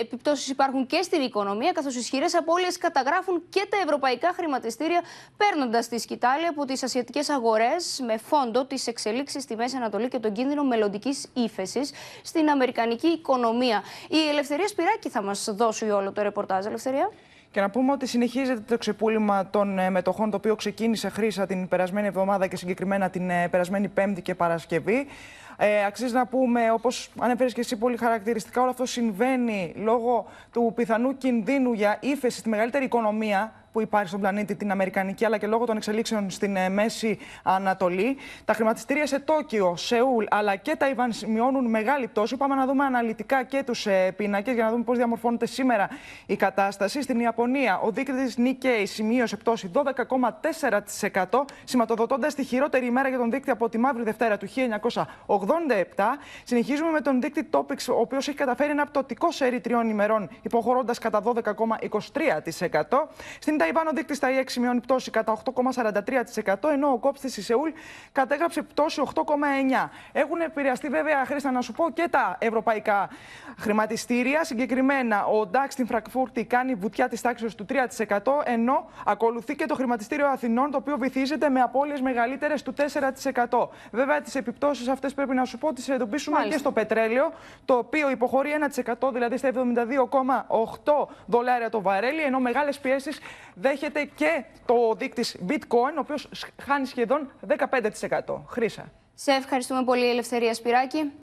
επιπτώσεις υπάρχουν και στην οικονομία, καθώς ισχυρές απώλειες καταγράφουν και τα ευρωπαϊκά χρηματιστήρια, παίρνοντας τη σκητάλη από τις ασιατικές αγορές με φόντο τις εξελίξεις στη Μέση Ανατολή και τον κίνδυνο μελλοντικής ύφεσης στην αμερικανική οικονομία. Η Ελευθερία Σπυράκη θα μας δώσει όλο το ρεπορτάζ, Ελευθερία. Και να πούμε ότι συνεχίζεται το ξεπούλημα των ε, μετοχών, το οποίο ξεκίνησε χρήσα την περασμένη εβδομάδα και συγκεκριμένα την ε, περασμένη Πέμπτη και Παρασκευή. Ε, αξίζει να πούμε, όπως ανέφερες και εσύ πολύ χαρακτηριστικά, όλο αυτό συμβαίνει λόγω του πιθανού κινδύνου για ύφεση στη μεγαλύτερη οικονομία που υπάρχει στον πλανήτη, την Αμερικανική, αλλά και λόγω των εξελίξεων στην ε, Μέση Ανατολή. Τα χρηματιστήρια σε Τόκιο, Σεούλ αλλά και τα Ιβάν σημειώνουν μεγάλη πτώση. Πάμε να δούμε αναλυτικά και τους ε, πίνακες για να δούμε πώς διαμορφώνεται σήμερα η κατάσταση. Στην Ιαπωνία, ο δείκτης Νίκαιη σημείωσε πτώση 12,4%, σηματοδοτώντας τη χειρότερη ημέρα για τον δείκτη από τη Μαύρη Δευτέρα του 1987. Συνεχίζουμε με τον δείκτη Topics, ο οποίος έχει καταφέρει ένα πτωτικό σερί τριών ημερών, υποχωρώντας κατά 12,23%. Στην Ταϊβάν ο δείκτη στα ΙΕΚ σημειώνει πτώση κατά 8,43%, ενώ ο κόψτη τη Σεούλ κατέγραψε πτώση 8,9%. Έχουν επηρεαστεί βέβαια, Χρήστα, να σου πω και τα ευρωπαϊκά χρηματιστήρια. Συγκεκριμένα, ο Ντάξ στην Φραγκφούρτη κάνει βουτιά της τάξης του 3%, ενώ ακολουθεί και το χρηματιστήριο Αθηνών, το οποίο βυθίζεται με απώλειες μεγαλύτερες του 4%. Βέβαια, τις επιπτώσεις αυτές πρέπει να σου πω τις εντοπίσουμε και στο πετρέλαιο, το οποίο υποχωρεί 1%, δηλαδή στα 72,8 δολάρια το βαρέλι, ενώ μεγάλες πιέσεις δέχεται και το δείκτης bitcoin, ο οποίος χάνει σχεδόν 15%. Χρήσα. Σε ευχαριστούμε πολύ, Ελευθερία Σπυράκη.